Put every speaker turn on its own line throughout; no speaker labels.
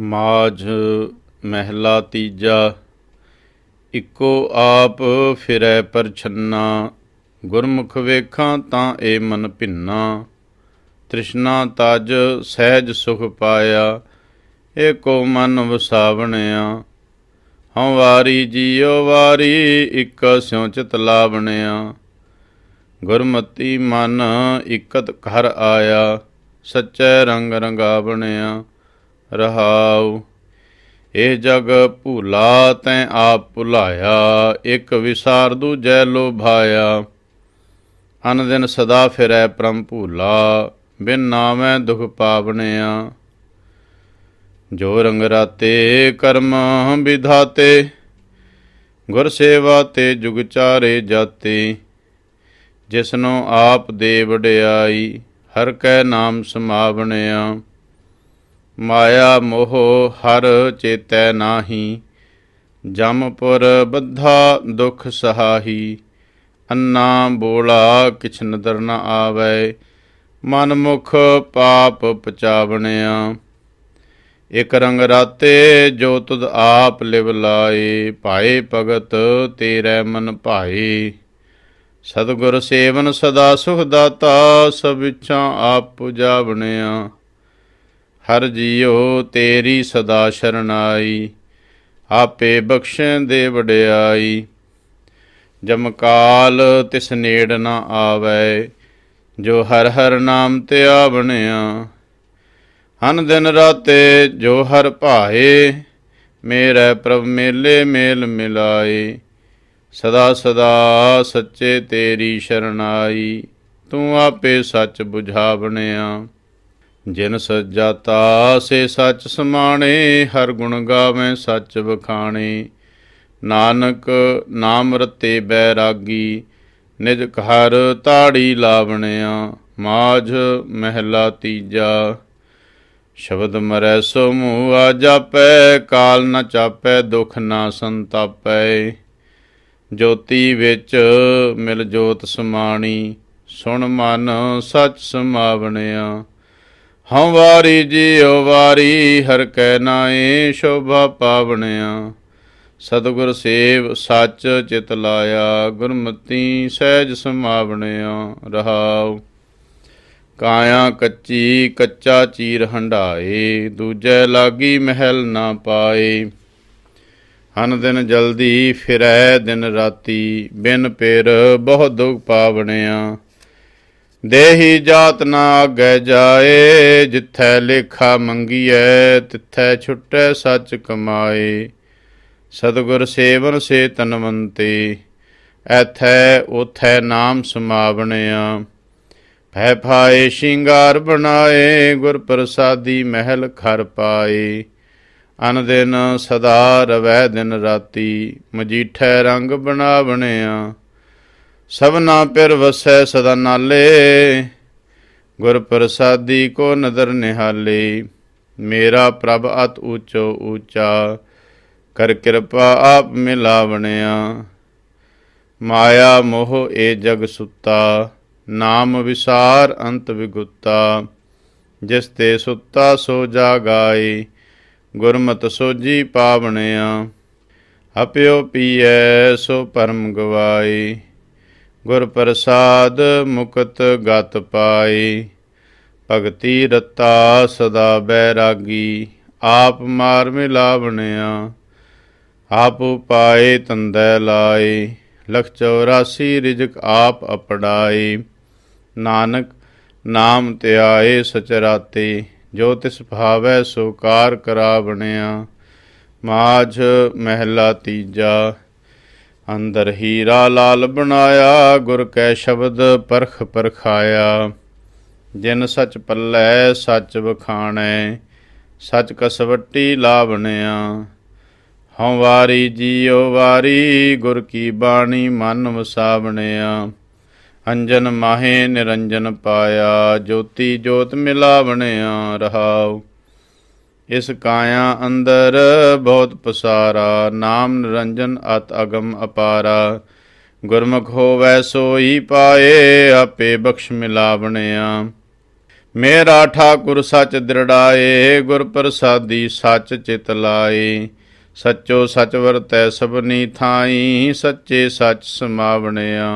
ਮਾਝ ਮਹਿਲਾ ਤੀਜਾ ਇੱਕੋ ਆਪ ਫਿਰੈ ਪਰਛੰਨਾ ਗੁਰਮੁਖ ਵੇਖਾਂ ਤਾਂ ਏ ਮਨ ਭਿੰਨਾ ਤ੍ਰਿਸ਼ਨਾ ਤਜ ਸਹਿਜ ਸੁਖ ਪਾਇਆ ਏ ਕੋ ਮਨ ਵਸਾਵਣਿਆ ਹਉ ਵਾਰੀ ਜੀਉ ਵਾਰੀ ਇਕ ਸਿਉ ਚਿਤ ਲਾਵਣਿਆ ਗੁਰਮਤੀ ਮਨ ਇਕਤ ਘਰ ਆਇਆ ਸੱਚੇ ਰੰਗ ਰੰਗਾਵਣਿਆ ਰਹਾਉ ਇਹ ਜਗ ਭੁਲਾ ਤੈ ਆਪ ਭੁਲਾਇਆ ਇਕ ਵਿਸਾਰ ਦੂਜੈ ਲੋਭਾਇਆ ਅਨ ਦਿਨ ਸਦਾ ਫਿਰੈ ਪ੍ਰਮ ਭੁਲਾ ਬਿਨ ਨਾਮੈ ਦੁਖ ਪਾਵਣਿਆ ਜੋ ਰੰਗ ਰਾਤੇ ਕਰਮ ਵਿਧਾਤੇ ਗੁਰ ਸੇਵਾ ਤੇ ਜੁਗ ਚਾਰੇ ਜਾਤੇ ਜਿਸਨੋ ਆਪ ਦੇ ਵਡਿਆਈ ਹਰ ਕੈ ਨਾਮ ਸਮਾਵਣਿਆ ਮਾਇਆ ਮੋਹ ਹਰ ਚੇਤੈ ਨਾਹੀ ਜਮਪੁਰ ਬੱਧਾ ਦੁਖ ਸਹਾਹੀ ਅੰਨਾ ਬੋਲਾ ਕਿਛ ਨਦਰ ਨ ਆਵੇ ਮਨ ਮੁਖ ਪਾਪ ਪਚਾਵਣਿਆ ਇਕ ਰੰਗ ਰਾਤੇ ਜੋ ਤੁਧ ਆਪ ਲਿਵ ਲਾਏ ਭਾਏ ਭਗਤ ਤੇਰੇ ਮਨ ਭਾਏ ਸਤਗੁਰ ਸੇਵਨ ਸਦਾ ਸੁਖ ਦਾਤਾ ਸਭ ਇੱਛਾ ਆਪ ਪੂਜਾਵਣਿਆ ਹਰ ਜੀਉ ਤੇਰੀ ਸਦਾ ਸ਼ਰਨਾਈ ਆਪੇ ਬਖਸ਼ਣ ਦੇ ਵਡਿਆਈ ਕਾਲ ਤਿਸ ਨੇੜ ਨਾ ਆਵੇ ਜੋ ਹਰ ਹਰ ਨਾਮ ਤੇ ਆਵਣਿਆ ਹਨ ਦਿਨ ਰਾਤੇ ਜੋ ਹਰ ਭਾਏ ਮੇਰੇ ਪ੍ਰਭ ਮੇਲੇ ਮੇਲ ਮਿਲਾਏ ਸਦਾ ਸਦਾ ਸੱਚੇ ਤੇਰੀ ਸ਼ਰਨਾਈ ਤੂੰ ਆਪੇ ਸੱਚ ਬੁਝਾਵਣਿਆ ਜਿਨ ਸਜਾਤਾ ਸੇ ਸੱਚ ਸਮਾਣੇ ਹਰ ਗੁਣ ਗਾਵੇਂ ਸੱਚ ਬਖਾਣੇ ਨਾਨਕ ਨਾਮ ਰਤੇ ਬੈਰਾਗੀ ਨਿਜ ਘਰ ਤਾੜੀ ਲਾਵਣਿਆ ਮਾਝ ਮਹਿਲਾ ਤੀਜਾ ਸ਼ਬਦ ਮਰੈ ਸੋ ਮੂਆ ਜਾਪੈ ਕਾਲ ਨ ਚਾਪੈ ਦੁਖ ਨਾ ਸੰਤਾਪੈ ਜੋਤੀ ਵਿੱਚ ਮਿਲ ਜੋਤ ਸਮਾਣੀ ਸੁਣ ਮਨ ਸੱਚ ਸਮਾਵਣਿਆ ਹਮ ਵਾਰੀ ਜੀਉ ਵਾਰੀ ਹਰ ਕੈ ਨਾਏ ਸ਼ੋਭਾ ਪਾਵਣਿਆ ਸਤਗੁਰ ਸੇਵ ਸੱਚ ਚਿਤ ਲਾਇਆ ਗੁਰਮਤੀ ਸਹਿਜ ਸਮਾਵਣਿਆ ਰਹਾਉ ਕਾਇਆ ਕੱਚੀ ਕੱਚਾ ਚੀਰ ਹੰਡਾਏ ਦੂਜੈ ਲਾਗੀ ਮਹਿਲ ਨਾ ਪਾਏ ਹਨ ਦਿਨ ਜਲਦੀ ਫਿਰੈ ਦਿਨ ਰਾਤੀ ਬਿਨ ਪੇਰ ਬਹੁ ਦੁਖ ਪਾਵਣਿਆ ਦੇਹੀ ਜਾਤ ਨਾ ਆਗੈ ਜਾਏ ਜਿੱਥੈ ਲੇਖਾ ਮੰਗੀਐ ਤਿੱਥੈ ਛੁੱਟੈ ਸੱਚ ਕਮਾਏ ਸਤਗੁਰ ਸੇਵਨ ਸੇ ਤਨਵੰਤੇ ਐਥੈ ਉਥੈ ਨਾਮ ਸਮਾਵਣਿਆ ਭੈ ਭਾਏ ਸ਼ਿੰਗਾਰ ਬਣਾਏ ਗੁਰ ਪ੍ਰਸਾਦੀ ਮਹਿਲ ਖਰ ਪਾਏ ਅਨ ਦਿਨ ਸਦਾ ਰਵੈ ਦਿਨ ਰਾਤੀ ਮਜੀਠੈ ਰੰਗ ਬਣਾਵਣਿਆ ਸਭਨਾ ਪਿਰ ਵਸੈ ਸਦਾ ਨਾਲੇ ਗੁਰ ਪ੍ਰਸਾਦੀ ਕੋ ਨਦਰ ਨਿਹਾਲੇ ਮੇਰਾ ਪ੍ਰਭ ਅਤ ਉਚੋ ਉਚਾ ਕਰ ਕਿਰਪਾ ਆਪ ਮਿਲਾਵਣਿਆ ਮਾਇਆ ਮੋਹ ਏ ਜਗ ਸੁੱਤਾ ਨਾਮ ਵਿਸਾਰ ਅੰਤ ਵਿਗੁੱਤਾ ਜਿਸ ਤੇ ਸੁੱਤਾ ਸੋ ਜਾਗਾਈ ਗੁਰਮਤਿ ਸੋਜੀ ਪਾਵਣਿਆ ਹਪਿਓ ਪੀਐ ਸੋ ਪਰਮ ਗਵਾਈ ਗੁਰ ਪ੍ਰਸਾਦ ਮੁਕਤ ਗਤ ਪਾਈ ਭਗਤੀ ਰਤਾ ਸਦਾ ਬੈਰਾਗੀ ਆਪ ਮਾਰ ਮਿਲਾਵਣਿਆ ਆਪ ਪਾਏ ਤੰਦੈ ਲਾਏ ਲਖ 84 ਰਿਜਕ ਆਪ ਅਪੜਾਏ ਨਾਨਕ ਨਾਮ ਸਚ ਰਾਤੇ ਜੋ ਤਿਸ ਭਾਵੈ ਸੋ ਕਾਰ ਕਰਾਵਣਿਆ ਮਾਝ ਮਹਿਲਾ ਤੀਜਾ ਅੰਦਰ ਹੀਰਾ ਲਾਲ ਬਣਾਇਆ ਗੁਰ ਕੈ ਸ਼ਬਦ ਪਰਖ ਪਰਖਾਇਆ ਜਿਨ ਸਚ ਪੱਲੈ ਸਚ ਵਖਾਣੈ ਸਚ ਕਸਵੱਟੀ ਲਾਵਣਿਆ ਹਉ ਵਾਰੀ ਜੀਉ ਵਾਰੀ ਗੁਰ ਕੀ ਬਾਣੀ ਮਨ ਵਸਾਵਣਿਆ ਅੰਜਨ ਮਾਹੇ ਨਿਰੰਜਨ ਪਾਇਆ ਜੋਤੀ ਜੋਤ ਮਿਲਾਵਣਿਆ ਰਹਾਉ ਇਸ ਕਾਇਆ ਅੰਦਰ ਬਹੁਤ ਪਸਾਰਾ ਨਾਮ ਨਿਰੰਜਨ ਅਤ ਅਗਮ ਅਪਾਰਾ ਗੁਰਮਖ ਹੋਵੈ ਸੋਈ ਪਾਏ ਆਪੇ ਬਖਸ਼ ਮਿਲਾਵਣਿਆ ਮੇਰਾ ਠਾਕੁਰ ਸੱਚ ਦਿਰੜਾਏ ਗੁਰ ਪ੍ਰਸਾਦੀ ਸੱਚ ਚਿਤ ਲਾਏ ਸੱਚੋ ਸੱਚ ਵਰਤੈ ਸਭਨੀ ਥਾਈ ਸੱਚੇ ਸੱਚ ਸਮਾਵਣਿਆ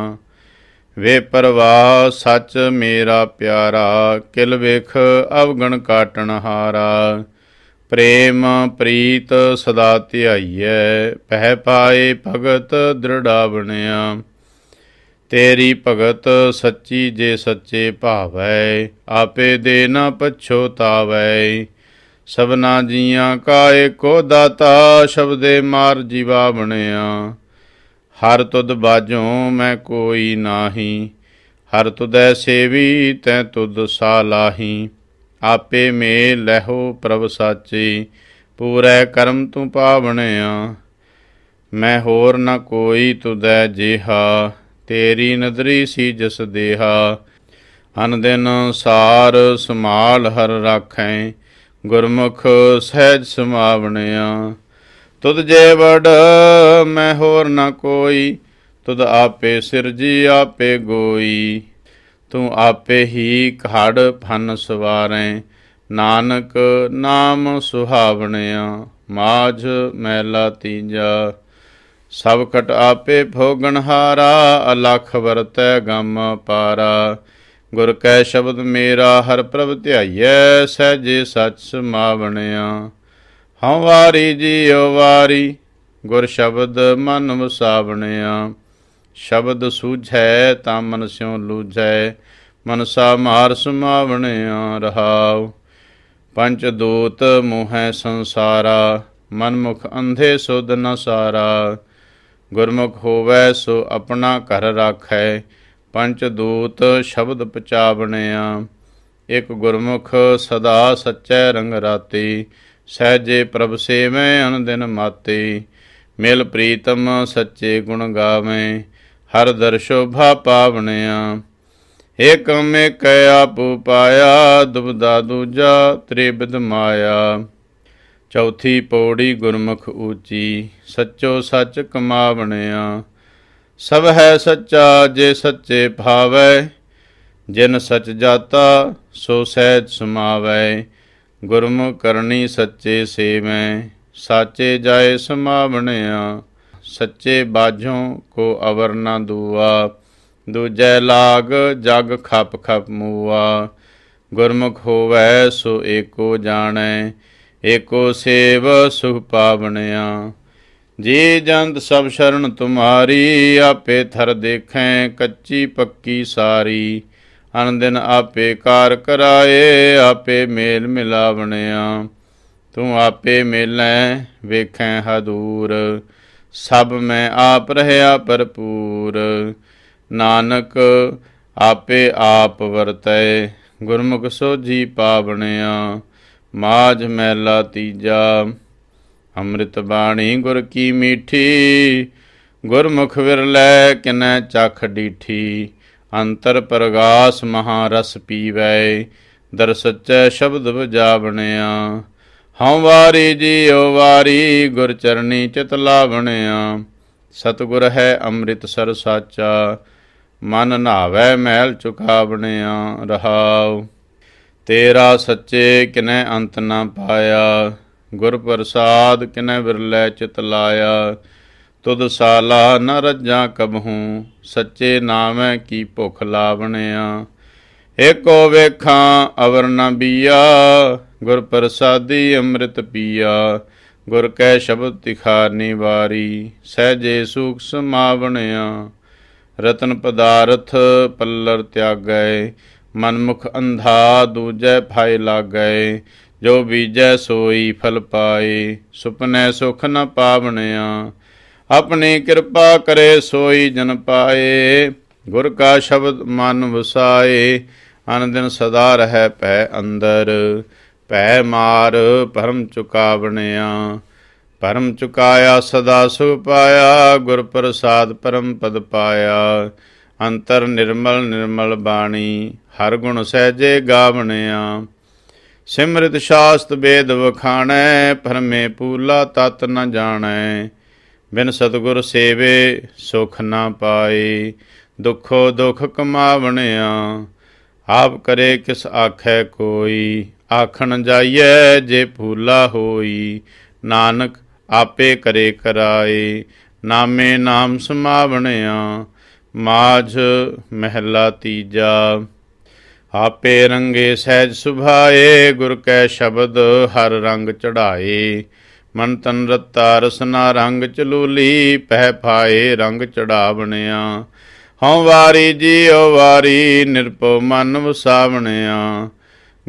ਵੇ ਪਰਵਾਹ ਸੱਚ ਮੇਰਾ ਪਿਆਰਾ ਕਿਲ ਵੇਖ ਅਵਗਣ ਕਾਟਣ ਹਾਰਾ ਪ੍ਰੇਮ ਪ੍ਰੀਤ ਸਦਾ ਧਿਆਈਐ ਪਹਿ ਪਾਏ ਭਗਤ ਦ੍ਰਿੜਾ ਬਣਿਆ ਤੇਰੀ ਭਗਤ ਸੱਚੀ ਜੇ ਸੱਚੇ ਭਾਵੈ ਆਪੇ ਦੇ ਨਾ ਪਛੋਤਾਵੈ ਸਭਨਾ ਜੀਆਂ ਕਾ ਏਕੋ ਦਾਤਾ ਸ਼ਬਦੇ ਮਾਰ ਜੀਵਾ ਬਣਿਆ ਹਰ ਤੁਧ ਬਾਜੋ ਮੈਂ ਕੋਈ ਨਾਹੀ ਹਰ ਤੁਧੈ ਸੇਵੀ ਤੈ ਤੁਧ ਸਾਲਾਹੀ ਆਪੇ ਮੇ ਲਹੋ ਪ੍ਰਭ ਸਾਚੀ ਪੂਰੇ ਕਰਮ ਤੂੰ ਪਾਵਣਿਆ ਮੈਂ ਹੋਰ ਨਾ ਕੋਈ ਤੁਦੈ ਜਿਹਾ ਤੇਰੀ ਨਦਰੀ ਸੀ ਜਸ ਦੇਹਾ ਹਨ ਦਿਨ ਸਾਰ ਸਮਾਲ ਹਰ ਰਾਖੈ ਗੁਰਮੁਖ ਸਹਿਜ ਸਮਾਵਣਿਆ ਤੁਧ ਜੇ ਵੜ ਮੈਂ ਹੋਰ ਨਾ ਕੋਈ ਤੁਧ ਆਪੇ ਸਿਰਜੀ ਆਪੇ ਗੋਈ ਤੂੰ ਆਪੇ ਹੀ ਘੜ ਫਨ ਸਵਾਰੈ ਨਾਨਕ ਨਾਮ ਸੁਹਾਵਣਿਆ ਮਾਝ ਮੈਲਾ ਤੀਜਾ ਸਭ ਘਟ ਆਪੇ ਭੋਗਣ ਹਾਰਾ ਅਲਖ ਵਰਤੈ ਗਮ ਪਾਰਾ ਗੁਰ ਕੈ ਸ਼ਬਦ ਮੇਰਾ ਹਰ ਪ੍ਰਭ ਧਿਆਈਐ ਸਹਿਜੇ ਸਚ ਸਮਾਵਣਿਆ ਹਉ ਵਾਰੀ ਜੀਉ ਵਾਰੀ ਗੁਰ ਸ਼ਬਦ ਮਨ ਵਸਾਵਣਿਆ ਸ਼ਬਦ ਸੂਝੈ ਤਾਂ ਮਨ ਸਿਉ ਲੂਝੈ ਮਨਸਾ ਮਾਰ ਸੁਮਾਵਣਿਆ ਰਹਾਉ ਪੰਜ ਦੂਤ ਮੋਹੈ ਸੰਸਾਰਾ ਮਨ ਮੁਖ ਅੰਧੇ ਸੁਧ ਨ ਸਾਰਾ ਗੁਰਮੁਖ ਹੋਵੈ ਸੋ ਆਪਣਾ ਘਰ ਰਾਖੈ ਪੰਜ ਦੂਤ ਸ਼ਬਦ ਪਚਾਵਣਿਆ ਇਕ ਗੁਰਮੁਖ ਸਦਾ ਸੱਚੈ ਰੰਗ ਰਾਤੀ ਸਹਜੇ ਪ੍ਰਭ ਸੇਵੈ ਅਨ ਦਿਨ ਮਾਤੇ ਮਿਲ ਪ੍ਰੀਤਮ ਸੱਚੇ ਗੁਣ ਗਾਵੇਂ ਹਰ ਦਰ ਸ਼ੋਭਾ ਪਾਵਣਿਆ ਮੇ ਕੈ ਆਪ ਪਾਇਆ ਦੁਬਦਾ ਦੂਜਾ ਤ੍ਰਿਬਦ ਮਾਇਆ ਚੌਥੀ ਪੌੜੀ ਗੁਰਮੁਖ ਊਚੀ ਸੱਚੋ ਸੱਚ ਕਮਾਵਣਿਆ ਸਭ ਹੈ ਸੱਚਾ ਜੇ ਸੱਚੇ ਭਾਵੈ ਜਿਨ ਸਚ ਜਾਤਾ ਸੋ ਸਹਿਜ ਸਮਾਵੈ ਗੁਰਮੁਖ ਕਰਨੀ ਸੱਚੇ ਸੇਵੈ ਸਾਚੇ ਜਾਏ ਸਮਾਵਣਿਆ ਸੱਚੇ ਬਾਝੋਂ ਕੋ ਅਵਰ ਨਾ ਦੂਆ ਦੂਜੈ ਲਾਗ ਜਗ ਖਪ ਖਪ ਮੂਆ ਗੁਰਮੁਖ ਹੋਵੈ ਸੋ ਏਕੋ ਜਾਣੈ ਏਕੋ ਸੇਵ ਸੁਖ ਪਾਵਣਿਆ ਜੀ ਜੰਤ ਸਭ ਸ਼ਰਨ ਤੁਮਾਰੀ ਆਪੇ ਥਰ ਦੇਖੈ ਕੱਚੀ ਪੱਕੀ ਸਾਰੀ ਅਨ ਦਿਨ ਆਪੇ ਕਾਰ ਕਰਾਏ ਆਪੇ ਮੇਲ ਮਿਲਾਵਣਿਆ ਤੂੰ ਆਪੇ ਮੇਲੈ ਵੇਖੈ ਹਦੂਰ ਸਭ ਮੈਂ ਆਪ ਰਹਿਆ ਭਰਪੂਰ ਨਾਨਕ ਆਪੇ ਆਪ ਵਰਤੈ ਗੁਰਮੁਖ ਸੋਜੀ ਪਾਵਣਿਆ ਮਾਜ ਮੈਲਾ ਤੀਜਾ ਅੰਮ੍ਰਿਤ ਬਾਣੀ ਗੁਰ ਕੀ ਮੀਠੀ ਗੁਰਮੁਖ ਵਿਰਲੇ ਕਿਨੈ ਚਖ ਡੀਠੀ ਅੰਤਰ ਪ੍ਰਗਾਸ ਮਹਾ ਰਸ ਪੀਵੈ ਦਰ ਸੱਚੇ ਸ਼ਬਦ ਬਜਾਵਣਿਆ ਹਉ ਵਾਰੀ ਜੀਉ ਵਾਰੀ ਗੁਰ ਚਰਨੀ ਚਿਤ ਲਾਵਣਿਆ ਸਤਗੁਰ ਹੈ ਅੰਮ੍ਰਿਤ ਸਰ ਸਾਚਾ ਮਨ ਨਾਵੇ ਮਹਿਲ ਚੁਕਾਵਣਿਆ ਰਹਾਉ ਤੇਰਾ ਸੱਚੇ ਕਿਨੈ ਅੰਤ ਨਾ ਪਾਇਆ ਗੁਰ ਪ੍ਰਸਾਦ ਕਿਨੈ ਵਿਰਲੇ ਚਿਤ ਲਾਇਆ ਤੁਧ ਸਾਲਾ ਨ ਰੱਜਾਂ ਕਬਹੂ ਸੱਚੇ ਨਾਮੈ ਕੀ ਭੁਖ ਲਾਵਣਿਆ ਏਕੋ ਵੇਖਾਂ ਅਵਰ ਨ ਬੀਆ ਗੁਰ ਪ੍ਰਸਾਦੀ ਅੰਮ੍ਰਿਤ ਪੀਆ ਗੁਰ ਕੈ ਸ਼ਬਦ ਤਿਖਾਰਨੀ ਨਿਵਾਰੀ ਸਹਜੇ ਸੂਖ ਸਮਾਵਣਿਆ ਰਤਨ ਪਦਾਰਥ ਪੱਲਰ ਤਿਆਗੈ ਮਨਮੁਖ ਅੰਧਾ ਦੂਜੈ ਫਾਇ ਲਾਗੈ ਜੋ ਬੀਜੈ ਸੋਈ ਫਲ ਪਾਏ ਸੁਪਨੇ ਸੁਖ ਨ ਪਾਵਣਿਆ ਆਪਣੀ ਕਿਰਪਾ ਕਰੇ ਸੋਈ ਜਨ ਪਾਏ ਗੁਰ ਕਾ ਸ਼ਬਦ ਮਨ ਵਸਾਏ ਅਨੰਦਨ ਸਦਾ ਰਹੈ ਪੈ ਅੰਦਰ ਭੈ ਮਾਰ ਚੁਕਾ ਚੁਕਾਵਣਿਆ ਪਰਮ ਚੁਕਾਇਆ ਸਦਾ ਸੁਖ ਪਾਇਆ ਗੁਰ ਪ੍ਰਸਾਦ ਪਰਮ ਪਦ ਪਾਇਆ ਅੰਤਰ ਨਿਰਮਲ ਨਿਰਮਲ ਬਾਣੀ ਹਰ ਗੁਣ ਸਹਿਜੇ ਗਾਵਣਿਆ ਸਿਮਰਿਤ ਸ਼ਾਸਤ ਵੇਦ ਵਖਾਣੈ ਪਰਮੇ ਪੂਲਾ ਤਤ ਨ ਜਾਣੈ ਬਿਨ ਸਤਗੁਰ ਸੇਵੇ ਸੁਖ ਨਾ ਪਾਏ ਦੁਖੋ ਦੁਖ ਕਮਾਵਣਿਆ ਆਪ ਕਰੇ ਕਿਸ ਆਖੈ ਕੋਈ ਆਖਣ ਜਾਈਏ ਜੇ ਭੂਲਾ ਹੋਈ ਨਾਨਕ ਆਪੇ ਕਰੇ ਕਰਾਏ ਨਾਮੇ ਨਾਮ ਸਮਾਵਣਿਆ ਮਾਝ ਮਹਿਲਾ ਤੀਜਾ ਆਪੇ ਰੰਗੇ ਸਹਿਜ ਸੁਭਾਏ ਗੁਰ ਕੈ ਸ਼ਬਦ ਹਰ ਰੰਗ ਚੜਾਏ ਮਨ ਤਨ ਰਤਾ ਰਸਨਾ ਰੰਗ ਚਲੂਲੀ ਪਹਿ ਫਾਏ ਰੰਗ ਚੜਾਵਣਿਆ ਹਉ ਵਾਰੀ ਜੀਉ ਵਾਰੀ ਨਿਰਪਉ ਮਨ ਵਸਾਵਣਿਆ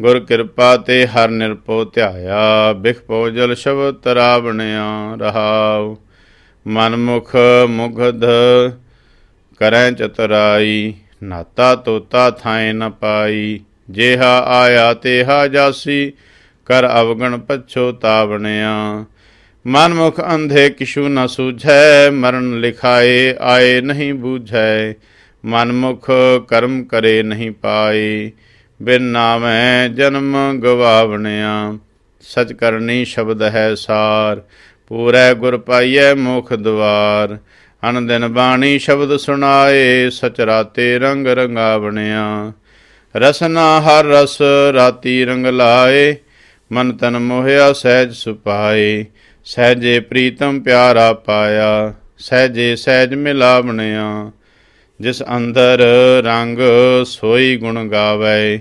ਗੁਰ ਕਿਰਪਾ ਤੇ ਹਰ ਨਿਰਪਉ ਧਿਆਇਆ ਬਿਖ ਜਲ ਸ਼ਬਦ ਤਰਾਵਣਿਆ ਰਹਾਉ ਮਨਮੁਖ ਮੁਗਧ ਕਰੈ ਚਤਰਾਈ ਨਾਤਾ ਤੋਤਾ ਥਾਏ ਨ ਪਾਈ ਜੇਹਾ ਆਇਆ ਤੇਹਾ ਜਾਸੀ ਕਰ ਅਵਗਣ ਪਛੋ ਤਾਵਣਿਆ ਮਨਮੁਖ ਅੰਧੇ ਕਿਛੂ ਨ ਸੂਝੈ ਮਰਨ ਲਿਖਾਏ ਆਏ ਨਹੀਂ ਬੂਝੈ ਮਨਮੁਖ ਕਰਮ ਕਰੇ ਨਹੀਂ ਪਾਏ ਬਿਨ ਨਾਮੈ ਜਨਮ ਗਵਾਵਣਿਆ ਸਚ ਕਰਨੀ ਸ਼ਬਦ ਹੈ ਸਾਰ ਪੂਰੈ ਗੁਰ ਪਾਈਐ ਮੁਖ ਦਵਾਰ ਅਨ ਦਿਨ ਬਾਣੀ ਸ਼ਬਦ ਸੁਣਾਏ ਸਚ ਰਾਤੇ ਰੰਗ ਰੰਗਾਵਣਿਆ ਰਸਨਾ ਹਰ ਰਸ ਰਾਤੀ ਰੰਗ ਲਾਏ ਮਨ ਤਨ ਮੋਹਿਆ ਸਹਿਜ ਸੁਪਾਏ ਸਹਿਜੇ ਪ੍ਰੀਤਮ ਪਿਆਰਾ ਪਾਇਆ ਸਹਿਜੇ ਸਹਿਜ ਮਿਲਾਵਣਿਆ ਜਿਸ ਅੰਦਰ ਰੰਗ ਸੋਈ ਗੁਣ ਗਾਵੇ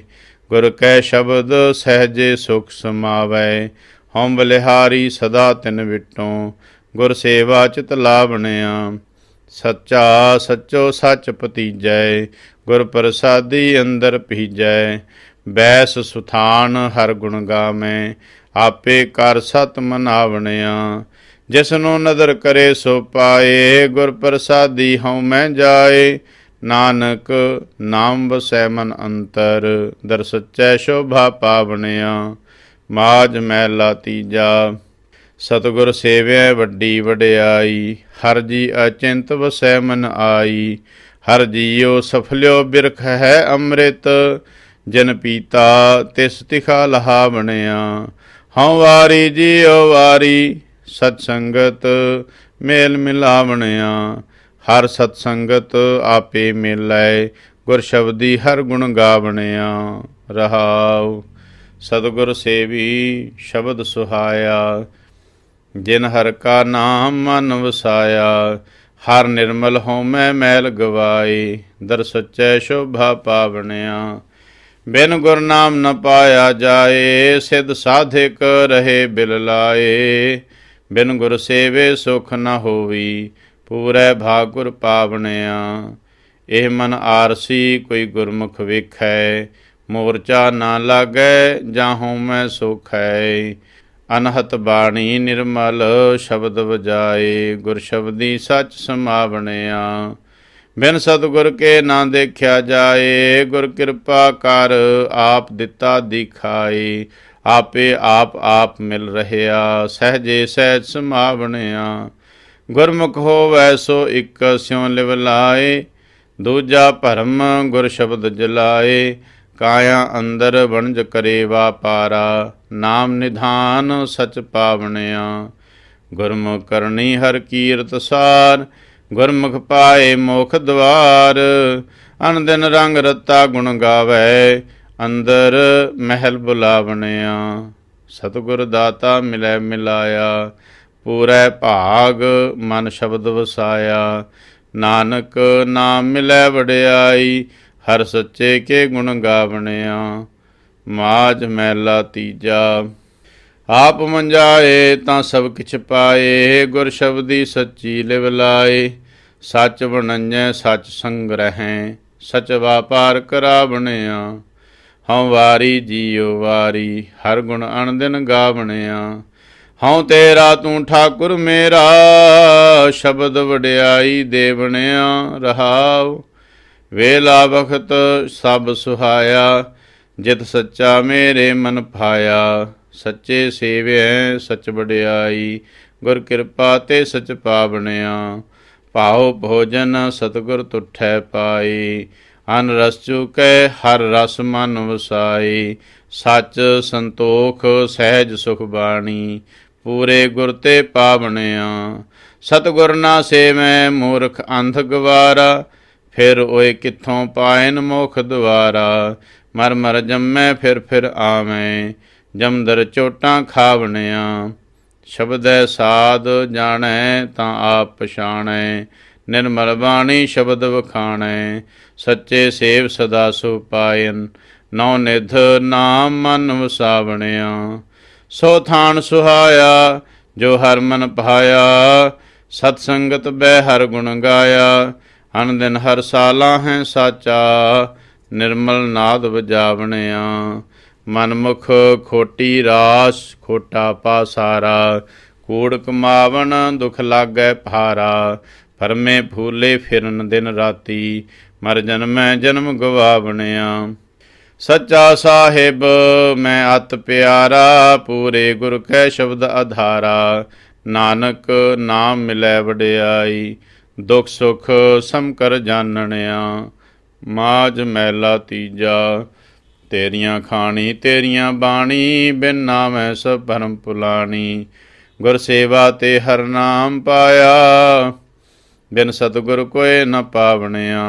ਗੁਰ ਕੈ ਸ਼ਬਦ ਸਹਜੇ ਸੁਖ ਸਮਾਵੇ ਹਉਮ ਬਲਿਹਾਰੀ ਸਦਾ ਤਿਨ ਵਿਟੋ ਗੁਰ ਸੇਵਾ ਚਿਤ ਲਾਵਣਿਆ ਸੱਚਾ ਸਚੋ ਸੱਚ ਪਤੀਜੈ ਗੁਰ ਪ੍ਰਸਾਦੀ ਅੰਦਰ ਪੀਜੈ ਬੈਸ ਸੁਥਾਨ ਹਰ ਗੁਣ ਗਾਵੇਂ ਆਪੇ ਕਰ ਸਤ ਮਨਾਵਣਿਆ ਜਿਸਨੂੰ ਨਦਰ ਕਰੇ ਸੋ ਪਾਏ ਗੁਰ ਪ੍ਰਸਾਦੀ ਹਉ ਮੈਂ ਜਾਏ ਨਾਨਕ ਨਾਮ ਵਸੈ ਮਨ ਅੰਤਰ ਦਰ ਸੱਚੈ ਸ਼ੋਭਾ ਪਾਵਣਿਆ ਮਾਜ ਲਾਤੀ ਤੀਜਾ ਸਤਗੁਰ ਸੇਵਿਆ ਵੱਡੀ ਵਡਿਆਈ ਹਰ ਜੀ ਅਚਿੰਤ ਵਸੈ ਮਨ ਆਈ ਹਰ ਜੀਉ ਸਫਲਿਓ ਬਿਰਖ ਹੈ ਅੰਮ੍ਰਿਤ ਜਨ ਪੀਤਾ ਤਿਸ ਤਿਖਾ ਲਹਾ ਬਣਿਆ ਹਉ ਵਾਰੀ ਜੀਉ ਵਾਰੀ ਸਤ ਸੰਗਤ ਮੇਲ ਮਿਲਾਵਣਿਆ ਹਰ ਸਤ ਸੰਗਤ ਆਪੇ ਮਿਲੈ ਗੁਰ ਸ਼ਬਦੀ ਹਰ ਗੁਣ ਗਾਵਣਿਆ ਰਹਾਉ ਸਤਗੁਰ ਸੇਵੀ ਸ਼ਬਦ ਸੁਹਾਇਆ ਜਿਨ ਹਰ ਕਾ ਨਾਮ ਮਨ ਵਸਾਇਆ ਹਰ ਨਿਰਮਲ ਮੈਂ ਮੈਲ ਗਵਾਈ ਦਰ ਸੱਚੈ ਸ਼ੋਭਾ ਪਾਵਣਿਆ ਬਿਨ ਗੁਰ ਨਾਮ ਨ ਪਾਇਆ ਜਾਏ ਸਿਧ ਸਾਧਿਕ ਰਹੇ ਬਿਲ ਲਾਏ ਬਿਨ ਗੁਰ ਸੇਵੇ ਸੁਖ ਨ ਹੋਵੀ ਪੂਰੈ ਭਾਗੁਰ ਪਾਵਣਿਆ ਇਹ ਮਨ ਆਰਸੀ ਕੋਈ ਗੁਰਮੁਖ ਵੇਖੈ ਮੋਰਚਾ ਨਾ ਲਾਗੈ ਜਾਹੂ ਮੈਂ ਸੁਖੈ ਅਨਹਤ ਬਾਣੀ ਨਿਰਮਲ ਸ਼ਬਦ ਵਜਾਏ ਗੁਰ ਸ਼ਬਦੀ ਸੱਚ ਸਮਾਵਣਿਆ ਬਿਨ ਸਤਗੁਰ ਕੇ ਨਾ ਦੇਖਿਆ ਜਾਏ ਗੁਰ ਕਿਰਪਾ ਕਰ ਆਪ ਦਿੱਤਾ ਦਿਖਾਏ ਆਪੇ ਆਪ ਆਪ ਮਿਲ ਰਹਿਆ ਸਹਜੇ ਸਹਿਜ ਸਮਾਵਣਿਆ ਗੁਰਮੁਖ ਹੋਵੈ ਸੋ ਇਕ ਸਿਉ ਲਿਵ ਲਾਏ ਦੂਜਾ ਭਰਮ ਗੁਰ ਸ਼ਬਦ ਜਲਾਏ ਕਾਇਆ ਅੰਦਰ ਵਣਜ ਕਰੇ ਵਾਪਾਰਾ ਨਾਮ ਨਿਧਾਨ ਸਚ ਪਾਵਣਿਆ ਗੁਰਮੁਖ ਕਰਨੀ ਹਰ ਕੀਰਤ ਸਾਰ ਗੁਰਮੁਖ ਪਾਏ ਮੋਖ ਦਵਾਰ ਅਨੰਦਨ ਰੰਗ ਰਤਾ ਗੁਣ ਗਾਵੇ ਅੰਦਰ ਮਹਿਲ ਬੁਲਾਵਣਿਆ ਸਤਗੁਰ ਦਾਤਾ ਮਿਲੇ ਮਿਲਾਇਆ ਪੂਰੇ ਭਾਗ ਮਨ ਸ਼ਬਦ ਵਸਾਇਆ ਨਾਨਕ ਨਾਮ ਮਿਲੇ ਵਡਿਆਈ ਹਰ ਸੱਚੇ ਕੇ ਗੁਣ ਗਾਵਣਿਆ ਮਾਜ ਮਹਿਲਾ ਤੀਜਾ ਆਪ ਮੰਜਾਏ ਤਾਂ ਸਭ ਕਿਛ ਪਾਏ ਗੁਰ ਸ਼ਬਦੀ ਸੱਚੀ ਲਿਵ ਲਾਏ ਸੱਚ ਬਣੰਜੈ ਸੱਚ ਸੰਗ ਰਹੈ ਸੱਚ ਵਾਪਾਰ ਕਰਾਵਣਿਆ ਹਉ ਵਾਰੀ ਜੀਉ ਵਾਰੀ ਹਰ ਗੁਣ ਅਣਦਿਨ ਗਾਵਣਿਆ ਹਉ ਤੇਰਾ ਤੂੰ ਠਾਕੁਰ ਮੇਰਾ ਸ਼ਬਦ ਵਡਿਆਈ ਦੇਵਣਿਆ ਰਹਾਉ ਵੇਲਾ ਵਖਤ ਸਭ ਸੁਹਾਇਆ ਜਿਤ ਸੱਚਾ ਮੇਰੇ ਮਨ ਭਾਇਆ ਸੱਚੇ ਸੇਵੈ ਸਚ ਵਡਿਆਈ ਗੁਰ ਕਿਰਪਾ ਤੇ ਸਚ ਪਾਵਣਿਆ ਭਾਉ ਭੋਜਨ ਸਤਗੁਰ ਤੁਠੈ ਪਾਈ ਅਨ ਰਸ ਚੁਕੈ ਹਰ ਰਸ ਮਨ ਵਸਾਈ ਸਚ ਸੰਤੋਖ ਸਹਿਜ ਸੁਖ ਬਾਣੀ ਪੂਰੇ ਗੁਰ ਤੇ ਪਾਵਣਿਆ ਸਤਗੁਰ ਨਾ ਸੇਵੈ ਮੂਰਖ ਅੰਧ ਗਵਾਰਾ ਫਿਰ ਓਏ ਕਿੱਥੋਂ ਪਾਇਨ ਮੋਖ ਦਵਾਰਾ ਮਰ ਮਰ ਜੰਮੈ ਫਿਰ ਫਿਰ ਆਵੇਂ ਜਮਦਰ ਚੋਟਾਂ ਖਾਵਣਿਆ ਸ਼ਬਦੈ ਸਾਧ ਜਾਣੈ ਤਾਂ ਆਪ ਪਛਾਣੈ ਨਿਰਮਲ ਬਾਣੀ ਸ਼ਬਦ ਵਖਾਣੈ ਸੱਚੇ ਸੇਵ ਸਦਾ ਸੋ ਪਾਇਨ ਨਉ ਨਿਧ ਨਾਮ ਮਨ ਵਸਾਵਣਿਆ ਸੋ ਥਾਨ ਸੁਹਾਇਆ ਜੋ ਹਰ ਮਨ ਭਾਇਆ ਸਤ ਸੰਗਤ ਬਹਿ ਹਰ ਗੁਣ ਗਾਇਆ ਅਨ ਦਿਨ ਹਰ ਸਾਲਾ ਹੈ ਸਾਚਾ ਨਿਰਮਲ ਨਾਦ ਵਜਾਵਣਿਆ ਮਨ ਮੁਖ ਖੋਟੀ ਰਾਸ ਖੋਟਾ ਪਾਸਾਰਾ ਕੂੜ ਕਮਾਵਣ ਦੁਖ ਲਾਗੈ ਭਾਰਾ ਪਰਮੇ ਭੂਲੇ ਫਿਰਨ ਦਿਨ ਰਾਤੀ ਮਰ ਜਨਮੈ ਜਨਮ ਗਵਾਵਣਿਆ ਸੱਚਾ ਸਾਹਿਬ ਮੈਂ ਅਤ ਪਿਆਰਾ ਪੂਰੇ ਗੁਰ ਕੈ ਸ਼ਬਦ ਆਧਾਰਾ ਨਾਨਕ ਨਾਮ ਮਿਲੈ ਵਡਿਆਈ ਦੁਖ ਸੁਖ ਸਮ ਕਰ ਜਾਣਣਿਆ ਮਾਜ ਮੈਲਾ ਤੀਜਾ ਤੇਰੀਆਂ ਖਾਣੀ ਤੇਰੀਆਂ ਬਾਣੀ ਬਿਨ ਨਾਮੈ ਸਭ ਪਰਮ ਪੁਲਾਣੀ ਗੁਰ ਸੇਵਾ ਤੇ ਹਰ ਨਾਮ ਪਾਇਆ ਬਿਨ ਸਤਗੁਰ ਕੋਏ ਨ ਪਾਵਣਿਆ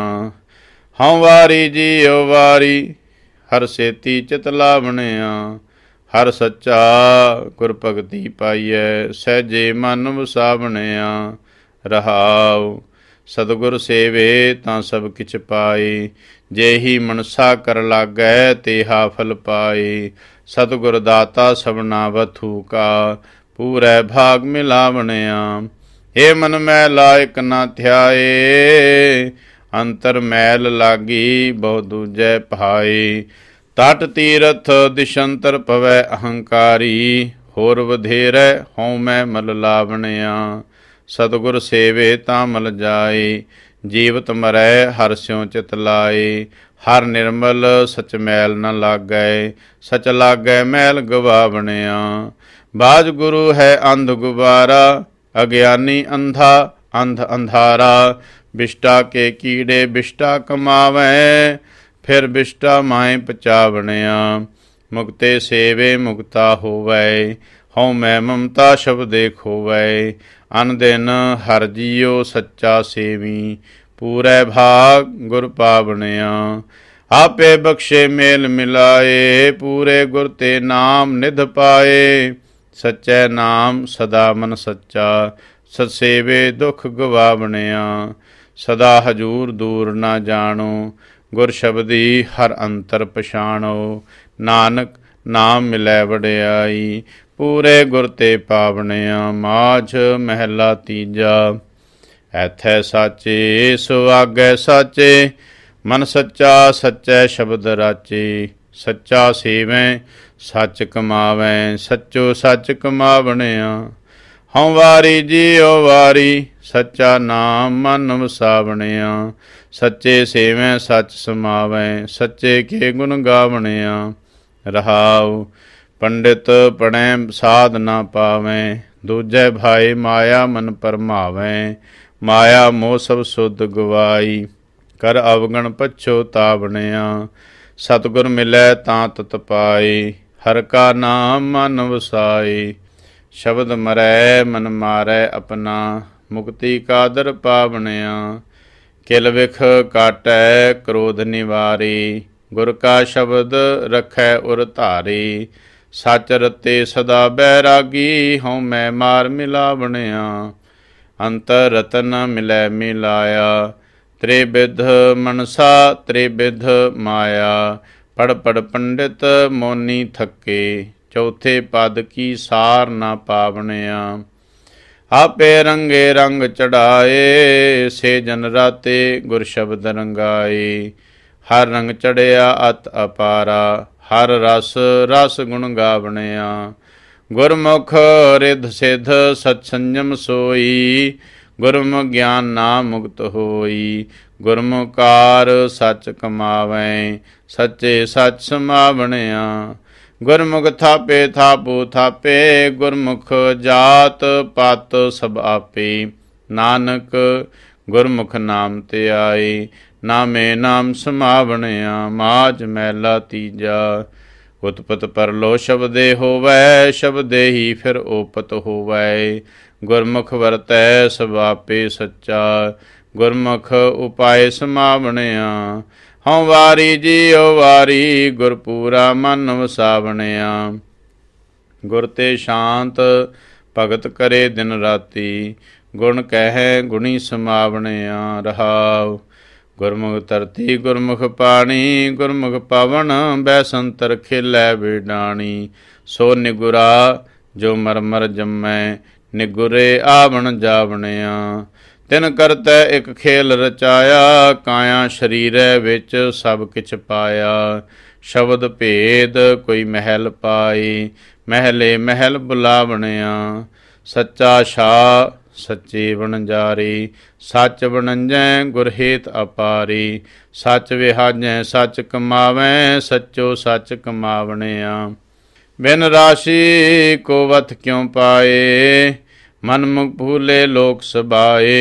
ਹਉ ਵਾਰੀ ਜੀਉ ਵਾਰੀ ਹਰ ਸੇਤੀ ਚਿਤ ਲਾਵਣਿਆ ਹਰ ਸੱਚਾ ਗੁਰ ਭਗਤੀ ਪਾਈਐ ਸਹਜੇ ਮਨ ਵਸਾਵਣਿਆ ਰਹਾਉ ਸਤਗੁਰ ਸੇਵੇ ਤਾਂ ਸਭ ਕਿਛ ਪਾਈ ਜੇਹੀ ਮਨਸਾ ਕਰ ਲਾਗੈ ਤੇ ਹਾਫਲ ਪਾਈ ਸਤਗੁਰ ਦਾਤਾ ਸਭਨਾ ਵਥੂ ਕਾ ਪੂਰੇ ਭਾਗ ਮਿਲਾਵਣਿਆ ਏ ਮਨ ਮੈ ਲਾਇਕ ਨਾ ਧਿਆਏ ਅੰਤਰ ਮੈਲ ਲਾਗੀ ਬਹੁ ਦੂਜੈ ਭਾਈ ਤਟ ਤੀਰਥ ਦਿਸ਼ੰਤਰ ਪਵੈ ਅਹੰਕਾਰੀ ਹੋਰ ਵਧੇਰੈ ਹਉ ਮੈਂ ਮਲ ਲਾਵਣਿਆ ਸਤਗੁਰ ਸੇਵੇ ਤਾਂ ਮਲ ਜਾਏ ਜੀਵਤ ਮਰੈ ਹਰ ਸਿਉ ਚਿਤ ਲਾਏ ਹਰ ਨਿਰਮਲ ਸਚ ਮੈਲ ਨ ਲਾਗੈ ਸਚ ਲਾਗੈ ਮੈਲ ਗਵਾਵਣਿਆ ਬਾਜ ਗੁਰੂ ਹੈ ਅੰਧ ਗੁਬਾਰਾ ਅਗਿਆਨੀ ਅੰਧਾ ਅੰਧ ਅੰਧਾਰਾ ਬਿਸ਼ਟਾ ਕੇ ਕੀੜੇ ਬਿਸ਼ਟਾ ਕਮਾਵੇ ਫਿਰ ਬਿਸ਼ਟਾ ਮਾਏ ਪਚਾਵਣਿਆ ਮੁਕਤੇ ਸੇਵੇ ਮੁਕਤਾ ਹੋਵੇ ਹਉ ਮੈਂ ਮਮਤਾ ਸ਼ਬਦੇ ਖੋਵੇ ਅਨ ਦਿਨ ਹਰ ਜੀਓ ਸੱਚਾ ਸੇਵੀ ਪੂਰੇ ਭਾਗ ਗੁਰ ਪਾਵਣਿਆ ਆਪੇ ਬਖਸ਼ੇ ਮੇਲ ਮਿਲਾਏ ਪੂਰੇ ਗੁਰ ਤੇ ਨਾਮ ਨਿਧ ਪਾਏ ਸਚੈ ਨਾਮ ਸਦਾ ਮਨ ਸੱਚਾ ਸਸੇਵੇ ਦੁਖ ਗਵਾਵਣਿਆ ਸਦਾ ਹਜੂਰ ਦੂਰ ਨਾ ਜਾਣੋ ਗੁਰ ਸ਼ਬਦੀ ਹਰ ਅੰਤਰ ਪਛਾਣੋ ਨਾਨਕ ਨਾਮ ਮਿਲੈ ਵਡਿਆਈ ਪੂਰੇ ਗੁਰ ਤੇ ਪਾਵਣਿਆ ਮਾਝ ਮਹਿਲਾ ਤੀਜਾ ਐਥੈ ਸਾਚੇ ਸੁਆਗੈ ਸਾਚੇ ਮਨ ਸੱਚਾ ਸੱਚੈ ਸ਼ਬਦ ਰਾਚੇ ਸੱਚਾ ਸੇਵੈ ਸੱਚ ਕਮਾਵੇਂ ਸੱਚੋ ਸੱਚ ਕਮਾਵਣਿਆ ਹਉ ਵਾਰੀ ਜੀਉ ਵਾਰੀ ਸੱਚਾ ਨਾਮ ਮਨ ਵਸਾਵਣਿਆ ਸੱਚੇ ਸੇਵੈ ਸੱਚ ਸਮਾਵੈ ਸੱਚੇ ਕੇ ਗੁਣ ਗਾਵਣਿਆ ਰਹਾਉ ਪੰਡਿਤ ਪੜੈ ਸਾਧ ਨਾ ਪਾਵੈ ਦੂਜੈ ਭਾਏ ਮਾਇਆ ਮਨ ਪਰਮਾਵੈ ਮਾਇਆ ਮੋਹ ਸਭ ਸੁਧ ਗਵਾਈ ਕਰ ਅਵਗਣ ਪਛੋ ਤਾਵਣਿਆ ਸਤਗੁਰ ਮਿਲੈ ਤਾਂ ਤਤ ਪਾਈ ਹਰ ਕਾ ਨਾਮ ਮਨ ਵਸਾਏ ਸ਼ਬਦ ਮਰੈ ਮਨ ਮਾਰੈ ਆਪਣਾ ਮੁਕਤੀ ਕਾਦਰ ਪਾਵਣਿਆ ਕਿਲ ਵਿਖ ਕਾਟੈ ਕ੍ਰੋਧ ਨਿਵਾਰੀ ਗੁਰ ਕਾ ਸ਼ਬਦ ਰਖੈ ਉਰ ਧਾਰੀ ਸਚ ਰਤੇ ਸਦਾ ਬੈਰਾਗੀ ਹਉ ਮੈਂ ਮਾਰ ਮਿਲਾਵਣਿਆ ਅੰਤਰ ਰਤਨ ਮਿਲੈ ਮਿਲਾਇਆ ਤ੍ਰਿਵਿਧ ਮਨਸਾ ਤ੍ਰਿਵਿਧ ਮਾਇਆ ਪੜ ਪੜ ਪੰਡਿਤ ਮੋਨੀ ਥੱਕੇ ਚੌਥੇ ਪਦ ਕੀ ਸਾਰ ਨਾ ਪਾਵਣਿਆ ਆਪੇ ਰੰਗੇ ਰੰਗ ਚੜਾਏ ਸੇ ਜਨ ਰਾਤੇ ਗੁਰ ਸ਼ਬਦ ਰੰਗਾਏ ਹਰ ਰੰਗ ਚੜਿਆ ਅਤ ਅਪਾਰਾ ਹਰ ਰਸ ਰਸ ਗੁਣ ਗਾਵਣਿਆ ਗੁਰਮੁਖ ਰਿਧ ਸਿਧ ਸਤ ਸੰਜਮ ਸੋਈ ਗੁਰਮੁਖ ਗਿਆਨ ਨਾ ਮੁਕਤ ਹੋਈ ਗੁਰਮੁਕਾਰ ਸੱਚ ਕਮਾਵੇ ਸੱਚੇ ਸੱਚ ਸਮਾਵਣਿਆ ਗੁਰਮੁਖ ਥਾਪੇ ਥਾਪੂ ਥਾਪੇ ਗੁਰਮੁਖ ਜਾਤ ਪਤ ਸਭ ਆਪੇ ਨਾਨਕ ਗੁਰਮੁਖ ਨਾਮ ਤੇ ਆਏ ਨਾਮੇ ਨਾਮ ਸਮਾਵਣਿਆ ਮਾਜ ਮੈਲਾ ਤੀਜਾ ਉਤਪਤ ਪਰਲੋ ਸ਼ਬਦੇ ਹੋਵੈ ਸ਼ਬਦੇ ਹੀ ਫਿਰ ਉਪਤ ਹੋਵੈ ਗੁਰਮੁਖ ਵਰਤੈ ਸਵਾਪੇ ਸੱਚਾ ਗੁਰਮੁਖ ਉਪਾਏ ਸਮਾਵਣਿਆ ਹਉ ਵਾਰੀ ਜੀਉ ਵਾਰੀ ਗੁਰਪੂਰਾ ਮਨ ਵਸਾਵਣਿਆ ਗੁਰ ਤੇ ਸ਼ਾਂਤ ਭਗਤ ਕਰੇ ਦਿਨ ਰਾਤੀ ਗੁਣ ਕਹਿ ਗੁਣੀ ਸਮਾਵਣਿਆ ਰਹਾਉ ਗੁਰਮੁਖ ਧਰਤੀ ਗੁਰਮੁਖ ਪਾਣੀ ਗੁਰਮੁਖ ਪਵਨ ਸੰਤਰ ਖਿਲੈ ਵਿਡਾਣੀ ਸੋ ਨਿਗੁਰਾ ਜੋ ਮਰਮਰ ਜੰਮੈ ਨਿਗੁਰੇ ਆਵਣ ਜਾਵਣਿਆ ਤਿਨ ਕਰਤੈ ਇਕ ਖੇਲ ਰਚਾਇਆ ਕਾਇਆ ਸ਼ਰੀਰੈ ਵਿੱਚ ਸਭ ਕਿਛ ਪਾਇਆ ਸ਼ਬਦ ਭੇਦ ਕੋਈ ਮਹਿਲ ਪਾਈ ਮਹਿਲੇ ਮਹਿਲ ਬੁਲਾਵਣਿਆ ਸੱਚਾ ਸ਼ਾ ਸੱਚੇ ਵਣਜਾਰੀ ਸੱਚ ਵਣੰਜੈ ਗੁਰਹੇਤ ਅਪਾਰੀ ਸੱਚ ਵਿਹਾਜੈ ਸੱਚ ਕਮਾਵੈ ਸੱਚੋ ਸੱਚ ਕਮਾਵਣਿਆ ਬਿਨ ਰਾਸ਼ੀ ਕੋ ਵਤ ਕਿਉ ਪਾਏ ਮਨ ਮੁਖ ਭੂਲੇ ਲੋਕ ਸਬਾਏ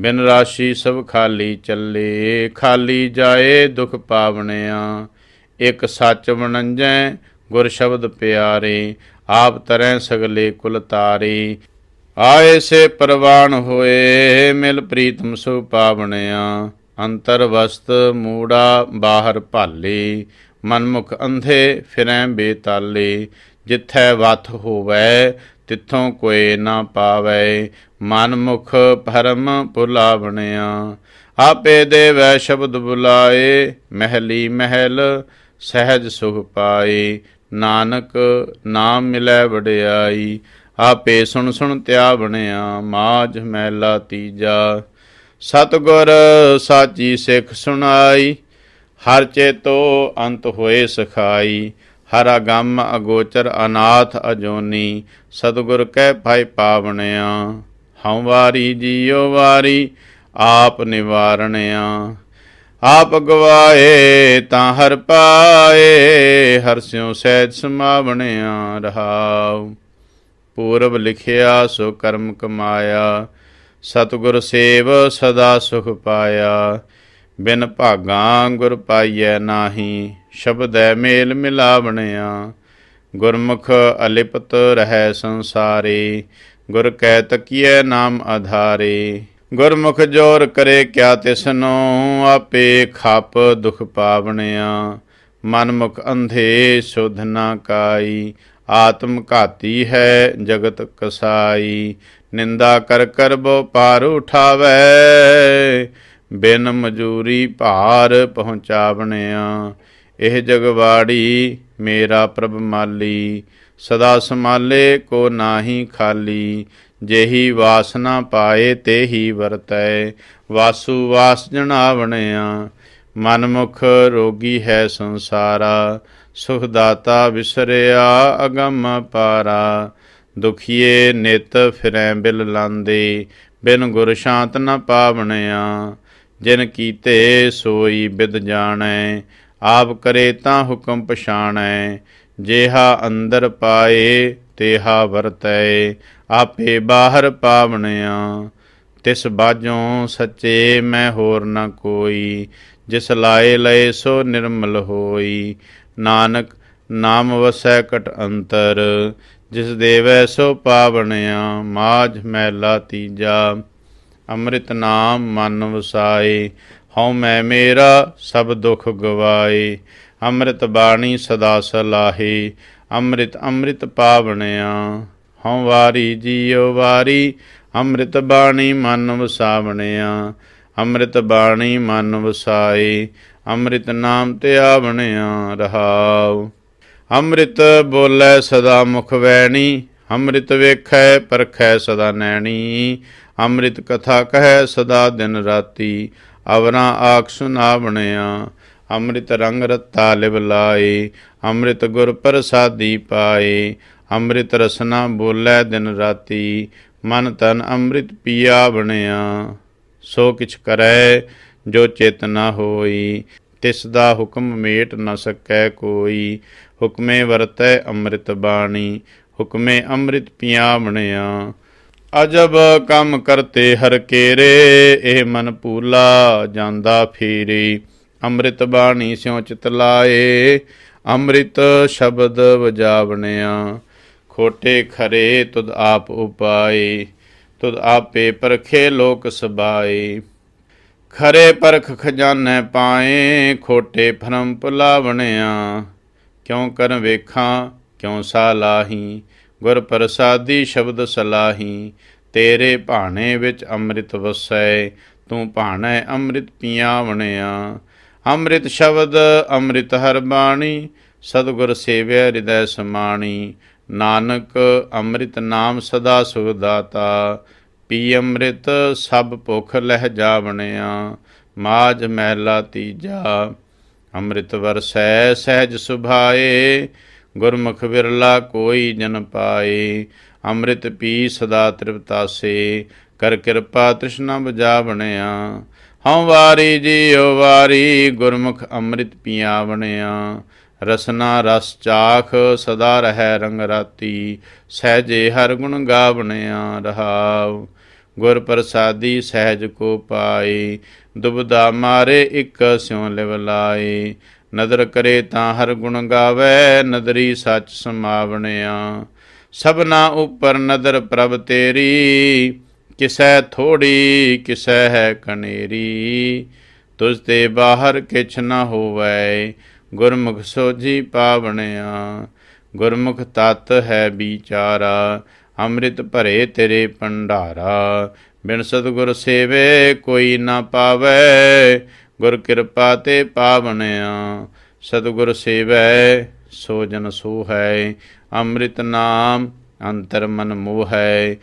ਬਿਨ ਰਾਸ਼ੀ ਸਭ ਖਾਲੀ ਚੱਲੇ ਖਾਲੀ ਜਾਏ ਦੁਖ ਪਾਵਣਿਆ ਇਕ ਸੱਚ ਵਣੰਜੈ ਗੁਰ ਸ਼ਬਦ ਪਿਆਰੇ ਆਪ ਤਰੈ ਸਗਲੇ ਕੁਲ ਤਾਰੇ ਆਏ ਸੇ ਪਰਵਾਨ ਹੋਏ ਮਿਲ ਪ੍ਰੀਤਮ ਸੋ ਪਾਵਣਿਆ ਅੰਤਰ ਵਸਤ ਮੂੜਾ ਬਾਹਰ ਭਾਲੇ ਮਨਮੁਖ ਅੰਧੇ ਫਿਰੈ ਬੇਤਾਲੇ ਜਿੱਥੈ ਵਥ ਹੋਵੇ ਤਿੱਥੋਂ ਕੋਏ ਨਾ ਪਾਵੇ ਮਨਮੁਖ ਭਰਮ ਭੁਲਾਵਣਿਆ ਆਪੇ ਦੇਵੈ ਸ਼ਬਦ ਬੁਲਾਏ ਮਹਿਲੀ ਮਹਿਲ ਸਹਿਜ ਸੁਖ ਪਾਏ ਨਾਨਕ ਨਾਮ ਮਿਲੈ ਵਡਿਆਈ ਆਪੇ ਸੁਣ ਸੁਣ ਤਿਆ ਬਣਿਆ ਮਾਝ ਮਹਿਲਾ ਤੀਜਾ ਸਤਗੁਰ ਸਾਚੀ ਸਿੱਖ ਸੁਣਾਈ ਹਰ ਚੇਤੋ ਅੰਤ ਹੋਏ ਸਖਾਈ ਹਰ ਅਗੰਮ ਅਗੋਚਰ ਅਨਾਥ ਅਜੋਨੀ ਸਤਗੁਰ ਕਹਿ ਭਾਈ ਪਾਵਣਿਆ ਹਉ ਵਾਰੀ ਜੀਉ ਵਾਰੀ ਆਪ ਨਿਵਾਰਣਿਆ ਆਪ ਗਵਾਏ ਤਾਂ ਹਰ ਪਾਏ ਹਰ ਸਿਉ ਸਹਿਜ ਸਮਾਵਣਿਆ ਰਹਾਉ ਪੂਰਬ ਲਿਖਿਆ ਸੋ ਕਰਮ ਕਮਾਇਆ ਸਤਗੁਰ ਸੇਵ ਸਦਾ ਸੁਖ ਪਾਇਆ ਬਿਨ ਭਾਗਾ ਗੁਰ ਪਾਈਐ ਨਾਹੀ ਸ਼ਬਦ ਹੈ ਮੇਲ ਮਿਲਾਵਣਿਆ ਗੁਰਮੁਖ ਅਲਿਪਤ ਰਹੈ ਸੰਸਾਰੇ ਗੁਰ ਕੈ ਤਕੀਏ ਨਾਮ ਆਧਾਰੇ ਗੁਰਮੁਖ ਜੋਰ ਕਰੇ ਕਿਆ ਤਿਸਨੋ ਆਪੇ ਖਾਪ ਦੁਖ ਪਾਵਣਿਆ ਮਨਮੁਖ ਅੰਧੇ ਸੁਧ ਨਾ ਕਾਈ ਆਤਮ ਘਾਤੀ ਹੈ ਜਗਤ ਕਸਾਈ ਨਿੰਦਾ ਕਰ ਕਰ ਬੋ ਪਾਰ ਉਠਾਵੇ ਬਿਨ ਮਜੂਰੀ ਭਾਰ ਪਹੁੰਚਾਵਣਿਆ ਇਹ ਜਗਵਾੜੀ ਮੇਰਾ ਪ੍ਰਭ ਮਾਲੀ ਸਦਾ ਸਮਾਲੇ ਕੋ ਨਾਹੀ ਖਾਲੀ ਜੇਹੀ ਵਾਸਨਾ ਪਾਏ ਤੇਹੀ ਵਰਤੈ ਵਾਸੂ ਵਾਸ ਜਣਾਵਣਿਆ ਮਨਮੁਖ ਰੋਗੀ ਹੈ ਸੰਸਾਰਾ ਸੁਖ ਦਾਤਾ ਵਿਸਰਿਆ ਅਗੰਮ ਪਾਰਾ ਦੁਖੀਏ ਨਿਤ ਫਿਰੈ ਬਿਲ ਲਾਂਦੇ ਬਿਨ ਗੁਰ ਸ਼ਾਂਤ ਨ ਪਾਵਣਿਆ ਜਿਨ ਕੀਤੇ ਸੋਈ ਬਿਦ ਜਾਣੈ ਆਪ ਕਰੇ ਤਾਂ ਹੁਕਮ ਪਛਾਣੈ ਜੇਹਾ ਅੰਦਰ ਪਾਏ ਤੇਹਾ ਵਰਤੈ ਆਪੇ ਬਾਹਰ ਪਾਵਣਿਆ ਤਿਸ ਬਾਜੋਂ ਸੱਚੇ ਮੈਂ ਹੋਰ ਨਾ ਕੋਈ ਜਿਸ ਲਾਏ ਲਏ ਸੋ ਨਿਰਮਲ ਹੋਈ ਨਾਨਕ ਨਾਮ ਵਸੈ ਕਟ ਅੰਤਰ ਜਿਸ ਦੇਵੈ ਸੋ ਪਾਵਣਿਆ ਮਾਝ ਮਹਿਲਾ ਤੀਜਾ ਅੰਮ੍ਰਿਤ ਨਾਮ ਮਨ ਵਸਾਏ ਹਉ ਮੈਂ ਮੇਰਾ ਸਭ ਦੁਖ ਗਵਾਏ ਅੰਮ੍ਰਿਤ ਬਾਣੀ ਸਦਾ ਸਲਾਹੀ ਅੰਮ੍ਰਿਤ ਅੰਮ੍ਰਿਤ ਪਾਵਣਿਆ ਹਉ ਵਾਰੀ ਜੀਉ ਵਾਰੀ ਅੰਮ੍ਰਿਤ ਬਾਣੀ ਮਨ ਵਸਾਵਣਿਆ ਅੰਮ੍ਰਿਤ ਬਾਣੀ ਮਨ ਵਸਾਏ ਅੰਮ੍ਰਿਤ ਨਾਮ ਤੇ ਆਵਣਿਆ ਰਹਾਉ ਅੰਮ੍ਰਿਤ ਬੋਲੇ ਸਦਾ ਮੁਖ ਵੈਣੀ ਅੰਮ੍ਰਿਤ ਵੇਖੈ ਪਰਖੈ ਸਦਾ ਨੈਣੀ ਅੰਮ੍ਰਿਤ ਕਥਾ ਕਹੈ ਸਦਾ ਦਿਨ ਰਾਤੀ ਅਵਨਾ ਆਖ ਬਣਿਆ ਅੰਮ੍ਰਿਤ ਰੰਗ ਰਤਾ ਲਿਵ ਲਾਏ ਅੰਮ੍ਰਿਤ ਗੁਰ ਪ੍ਰਸਾਦੀ ਪਾਏ ਅੰਮ੍ਰਿਤ ਰਸਨਾ ਬੋਲੇ ਦਿਨ ਰਾਤੀ ਮਨ ਤਨ ਅੰਮ੍ਰਿਤ ਪੀਆ ਬਣਿਆ ਸੋ ਕਿਛ ਕਰੈ ਜੋ ਚੇਤਨਾ ਹੋਈ ਤਿਸ ਦਾ ਹੁਕਮ ਮੇਟ ਨ ਸਕੈ ਕੋਈ ਹੁਕਮੇ ਵਰਤੈ ਅੰਮ੍ਰਿਤ ਬਾਣੀ ਹੁਕਮੇ ਅੰਮ੍ਰਿਤ ਪੀਆ ਬਣਿਆ ਅਜਬ ਕੰਮ ਕਰਤੇ ਹਰ ਕੇਰੇ ਇਹ ਮਨ ਪੂਲਾ ਜਾਂਦਾ ਫੇਰੇ ਅੰਮ੍ਰਿਤ ਬਾਣੀ ਸਿਉ ਚਿਤ ਲਾਏ ਅੰਮ੍ਰਿਤ ਸ਼ਬਦ ਵਜਾਵਣਿਆ ਖੋਟੇ ਖਰੇ ਤੁਧ ਆਪ ਉਪਾਏ ਤੁਧ ਆਪੇ ਪਰਖੇ ਲੋਕ ਸਬਾਏ ਖਰੇ ਪਰਖ ਖਜ਼ਾਨੇ ਪਾਏ ਖੋਟੇ ਫਰਮ ਪੁਲਾਵਣਿਆ ਕਿਉ ਕਰ ਵੇਖਾਂ ਕਿਉ ਸਾਲਾਹੀ ਗੁਰ ਪ੍ਰਸਾਦੀ ਸ਼ਬਦ ਸਲਾਹੀ ਤੇਰੇ ਭਾਣੇ ਵਿੱਚ ਅੰਮ੍ਰਿਤ ਵਸੈ ਤੂੰ ਭਾਣੇ ਅੰਮ੍ਰਿਤ ਪਿਆਵਣਿਆ ਅੰਮ੍ਰਿਤ ਸ਼ਬਦ ਅੰਮ੍ਰਿਤ ਹਰ ਬਾਣੀ ਸਤਗੁਰ ਸੇਵਿਆ ਹਿਰਦੈ ਸਮਾਣੀ ਨਾਨਕ ਅੰਮ੍ਰਿਤ ਨਾਮ ਸਦਾ ਸੁਖ ਦਾਤਾ ਪੀ ਅੰਮ੍ਰਿਤ ਸਭ ਭੁਖ ਲਹਿ ਜਾਵਣਿਆ ਮਾਜ ਮਹਿਲਾ ਤੀਜਾ ਅੰਮ੍ਰਿਤ ਵਰਸੈ ਸਹਿਜ ਸੁਭਾਏ ਗੁਰਮੁਖ ਵਿਰਲਾ ਕੋਈ ਜਨ ਪਾਏ ਅੰਮ੍ਰਿਤ ਪੀ ਸਦਾ ਤ੍ਰਿਪਤਾਸੇ ਕਰ ਕਿਰਪਾ ਤ੍ਰਿਸ਼ਨਾ ਬਣਿਆ ਹਉ ਵਾਰੀ ਜੀਉ ਵਾਰੀ ਗੁਰਮੁਖ ਅੰਮ੍ਰਿਤ ਬਣਿਆ ਰਸਨਾ ਰਸ ਚਾਖ ਸਦਾ ਰਹੈ ਰੰਗ ਰਾਤੀ ਸਹਜੇ ਹਰ ਗੁਣ ਗਾਵਣਿਆ ਰਹਾਉ ਗੁਰ ਪ੍ਰਸਾਦੀ ਸਹਿਜ ਕੋ ਪਾਏ ਦੁਬਦਾ ਮਾਰੇ ਇਕ ਸਿਉ ਲਿਵ ਲਾਏ ਨਦਰ ਕਰੇ ਤਾਂ ਹਰ ਗੁਣ ਗਾਵੇ ਨਦਰੀ ਸੱਚ ਸਮਾਵਣਿਆ ਸਭਨਾ ਉੱਪਰ ਨਦਰ ਪ੍ਰਭ ਤੇਰੀ ਕਿਸੈ ਥੋੜੀ ਕਿਸੈ ਹੈ ਕਨੇਰੀ ਤੁਸ ਤੇ ਬਾਹਰ ਕਿਛ ਨਾ ਹੋਵੇ ਗੁਰਮੁਖ ਸੋਜੀ ਪਾਵਣਿਆ ਗੁਰਮੁਖ ਤਤ ਹੈ ਵਿਚਾਰਾ ਅੰਮ੍ਰਿਤ ਭਰੇ ਤੇਰੇ ਭੰਡਾਰਾ ਬਿਨ ਸਤਗੁਰ ਸੇਵੇ ਕੋਈ ਨਾ ਪਾਵੇ ਗੁਰ ਕਿਰਪਾ ਤੇ ਪਾਵਣਿਆ ਸਤਿਗੁਰ ਸੇਵੈ ਸੋ ਜਨ ਸੋ ਹੈ ਅੰਮ੍ਰਿਤ ਨਾਮ ਅੰਤਰ ਮਨ ਮੋਹ ਹੈ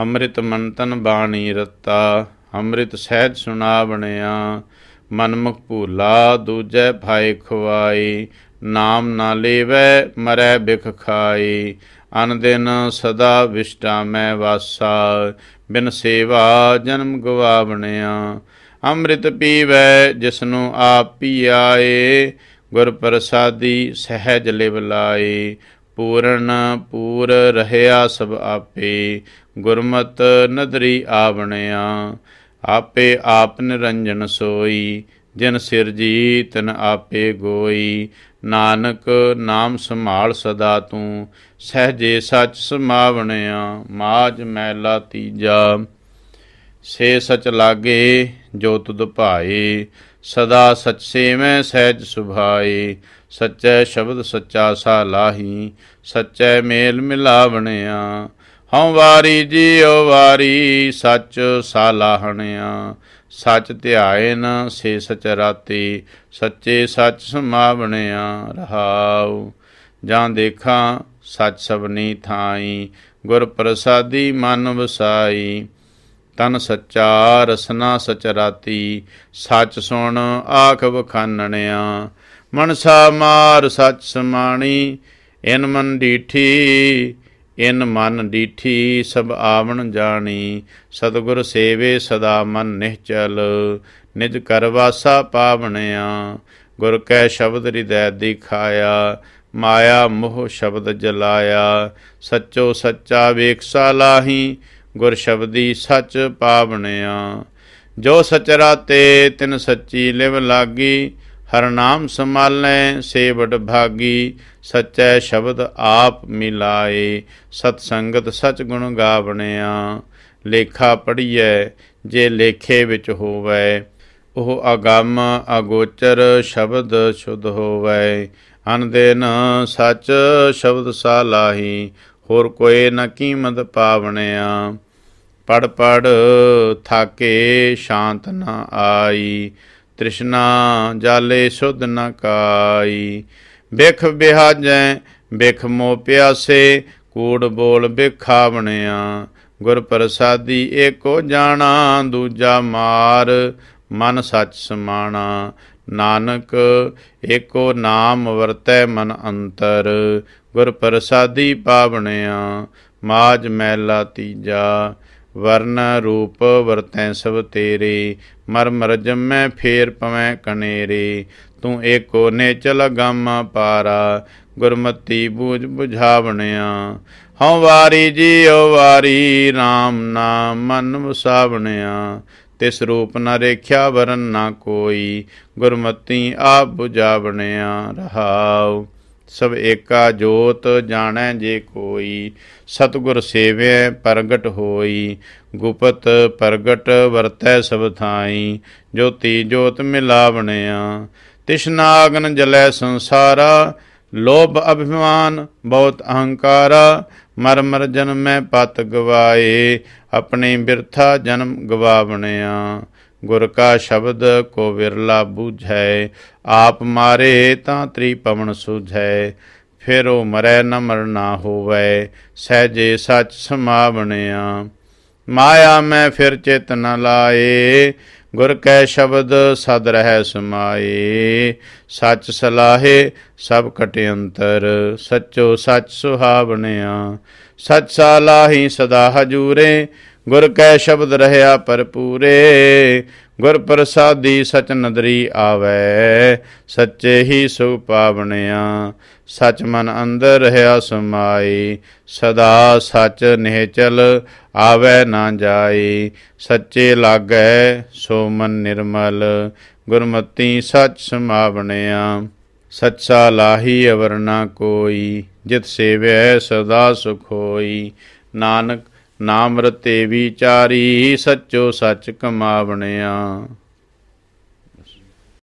ਅੰਮ੍ਰਿਤ ਮੰਤਨ ਬਾਣੀ ਰਤਾ ਅੰਮ੍ਰਿਤ ਸਹਿਜ ਸੁਣਾਵਣਿਆ ਮੁਖ ਭੂਲਾ ਦੂਜੈ ਭਾਇ ਖਵਾਈ ਨਾਮ ਨਾ ਲੇਵੈ ਮਰੈ ਬਿਖ ਖਾਈ ਅਨ ਦਿਨ ਸਦਾ ਵਿਸ਼ਟਾ ਮੈਂ ਵਾਸਾ ਬਿਨ ਸੇਵਾ ਜਨਮ ਗਵਾਵਣਿਆ ਅੰਮ੍ਰਿਤ ਪੀਵੈ ਨੂੰ ਆਪ ਆਏ ਗੁਰ ਪ੍ਰਸਾਦੀ ਸਹਿਜ ਲਿਵ ਲਾਏ ਪੂਰਨ ਪੂਰ ਰਹਿਆ ਸਭ ਆਪੇ ਗੁਰਮਤ ਨਦਰੀ ਆਵਣਿਆ ਆਪੇ ਆਪ ਨਿਰੰਜਨ ਸੋਈ ਜਿਨ ਸਿਰਜੀ ਤਨ ਆਪੇ ਗੋਈ ਨਾਨਕ ਨਾਮ ਸੰਭਾਲ ਸਦਾ ਤੂੰ ਸਹਜੇ ਸੱਚ ਸਮਾਵਣਿਆ ਮਾਜ ਮੈਲਾ ਤੀਜਾ ਸੇ ਸਚ ਲਾਗੇ ਜੋ ਤੁਧ ਭਾਏ ਸਦਾ ਸਚ ਸੇਵੈ ਸਹਿਜ ਸੁਭਾਏ ਸਚੈ ਸ਼ਬਦ ਸੱਚਾ ਸਾ ਲਾਹੀ ਸਚੈ ਮੇਲ ਮਿਲਾਵਣਿਆ ਹਉ ਵਾਰੀ ਜੀਉ ਵਾਰੀ ਸਚ ਸਾ ਲਾਹਣਿਆ ਸਚ ਧਿਆਇਨ ਸੇ ਸਚ ਰਾਤੀ ਸੱਚੇ ਸਚ ਸਮਾਵਣਿਆ ਰਹਾਉ ਜਾਂ ਦੇਖਾਂ ਸਚ ਸਭਨੀ ਥਾਈ ਗੁਰ ਪ੍ਰਸਾਦੀ ਮਨ ਵਸਾਈ ਤਨ ਸੱਚਾ ਰਸਨਾ ਸਚ ਰਾਤੀ ਸੱਚ ਸੁਣ ਆਖ ਬਖਾਨਣਿਆ ਮਨਸਾ ਮਾਰ ਸੱਚ ਸਮਾਣੀ ਇਨ ਮਨ ਡੀਠੀ ਇਨ ਮਨ ਡੀਠੀ ਸਭ ਆਵਣ ਜਾਣੀ ਸਤਗੁਰ ਸੇਵੇ ਸਦਾ ਮਨ ਨਿਹਚਲ ਨਿਜ ਕਰ ਵਾਸਾ ਪਾਵਣਿਆ ਗੁਰ ਕੈ ਸ਼ਬਦ ਹਿਰਦੈ ਦਿਖਾਇਆ ਮਾਇਆ ਮੋਹ ਸ਼ਬਦ ਜਲਾਇਆ ਸੱਚੋ ਸੱਚਾ ਵੇਖਸਾ ਲਾਹੀ ਗੁਰ ਸ਼ਬਦੀ ਸੱਚ ਪਾਵਣਿਆ ਜੋ ਸਚ ਰਾਤੇ ਤਿਨ ਸੱਚੀ ਲਿਵ ਲਾਗੀ ਹਰ ਨਾਮ ਸਮਾਲੈ ਸੇਵਟ ਭਾਗੀ ਸਚੈ ਸ਼ਬਦ ਆਪ ਮਿਲਾਏ ਸਤ ਸੰਗਤ ਸਚ ਗੁਣ ਗਾਵਣਿਆ ਲੇਖਾ ਪੜੀਐ ਜੇ ਲੇਖੇ ਵਿੱਚ ਹੋਵੇ ਉਹ ਅਗੰਮ ਅਗੋਚਰ ਸ਼ਬਦ ਸ਼ੁੱਧ ਹੋਵੇ ਅਨ ਦਿਨ ਸਚ ਸ਼ਬਦ ਸਾਲਾਹੀ ਹੋਰ ਕੋਈ ਨ ਕੀਮਤ ਪਾਵਣਿਆ ਪੜ ਪੜ ਥਾਕੇ ਸ਼ਾਂਤ ਨ ਆਈ ਤ੍ਰਿਸ਼ਨਾ ਜਾਲੇ ਸੁਧ ਨ ਕਾਈ ਬਿਖ ਬਿਹਾਜੈ ਬਿਖ ਮੋ ਪਿਆਸੇ ਕੂੜ ਬੋਲ ਬਿਖਾਵਣਿਆ ਗੁਰ ਪ੍ਰਸਾਦੀ ਏਕੋ ਜਾਣਾ ਦੂਜਾ ਮਾਰ ਮਨ ਸੱਚ ਸਮਾਣਾ ਨਾਨਕ ਏਕੋ ਨਾਮ ਵਰਤੈ ਮਨ ਅੰਤਰ ਗੁਰ ਪ੍ਰਸਾਦੀ ਪਾਵਣਿਆ ਮਾਜ ਮੈਲਾ ਤੀਜਾ ਵਰਨ ਰੂਪ ਵਰਤੈ ਸਭ ਤੇਰੇ ਮਰ ਮਰ ਜੰਮੈ ਫੇਰ ਪਵੈ ਕਨੇਰੇ ਤੂੰ ਏਕੋ ਨੇਚਲ ਗਾਮਾ ਪਾਰਾ ਗੁਰਮਤੀ ਬੂਝ 부ਝਾਵਣਿਆ ਹਉ ਵਾਰੀ ਜੀਉ ਵਾਰੀ RAM ਨਾਮ ਮਨ ਵਸਾਵਣਿਆ ਤਿਸ ਰੂਪ ਨ ਰੇਖਿਆ ਵਰਨ ਨਾ ਕੋਈ ਗੁਰਮਤੀ ਆਪ ਬੁਝਾਵਣਿਆ ਰਹਾਉ ਸਭ ਏਕਾ ਜੋਤ ਜਾਣੈ ਜੇ ਕੋਈ ਸਤਗੁਰ ਸੇਵੈ ਪ੍ਰਗਟ ਹੋਈ ਗੁਪਤ ਪ੍ਰਗਟ ਵਰਤੈ ਸਭ ਥਾਈ ਜੋਤੀ ਜੋਤ ਮਿਲਾਵਣਿਆ ਤਿਸ਼ਨਾਗਨ ਜਲੈ ਸੰਸਾਰਾ ਲੋਭ ਅਭਿਮਾਨ ਬਹੁਤ ਅਹੰਕਾਰਾ ਮਰ ਮਰ ਜਨਮੈ ਪਤ ਗਵਾਏ ਆਪਣੇ ਬਿਰਥਾ ਜਨਮ ਗਵਾਵਣਿਆ ਗੁਰ ਕਾ ਸ਼ਬਦ ਕੋ ਵਿਰਲਾ ਬੂਝੈ ਆਪ ਮਾਰੇ ਤਾਂ ਤ੍ਰੀ ਪਵਨ ਸੁਝੈ ਫਿਰ ਉਹ ਮਰੈ ਨ ਮਰਨਾ ਹੋਵੇ ਸਹਜੇ ਸਚ ਸਮਾਵਣਿਆ ਮਾਇਆ ਮੈਂ ਫਿਰ ਚਿਤ ਨ ਲਾਏ ਗੁਰ ਕੈ ਸ਼ਬਦ ਸਦ ਰਹਿ ਸਮਾਏ ਸੱਚ ਸਲਾਹੇ ਸਭ ਕਟੇ ਅੰਤਰ ਸੱਚੋ ਸੱਚ ਸੁਹਾਵਣਿਆ ਸੱਚ ਸਲਾਹੀ ਸਦਾ ਹਜੂਰੇ ਗੁਰ ਕੈ ਸ਼ਬਦ ਰਹਿਆ ਪਰਪੂਰੇ ਗੁਰ ਪ੍ਰਸਾਦੀ ਸਚ ਨਦਰੀ ਆਵੇ ਸੱਚੇ ਹੀ ਸੁਖ ਪਾਵਣਿਆ ਸਚ ਮਨ ਅੰਦਰ ਰਹਿਆ ਸਮਾਈ ਸਦਾ ਸਚ ਨਿਹਚਲ ਆਵੇ ਨਾ ਜਾਈ ਸੱਚੇ ਲਾਗੈ ਸੋ ਮਨ ਨਿਰਮਲ ਗੁਰਮਤੀ ਸਚ ਸਮਾਵਣਿਆ ਸੱਚਾ ਲਾਹੀ ਅਵਰਨਾ ਕੋਈ ਜਿਤ ਸੇਵੈ ਸਦਾ ਸੁਖ ਹੋਈ ਨਾਨਕ ਨਾਮ ਰਤੇ ਵਿਚਾਰੀ ਸੱਚੋ ਸੱਚ ਕਮਾਵਣਿਆ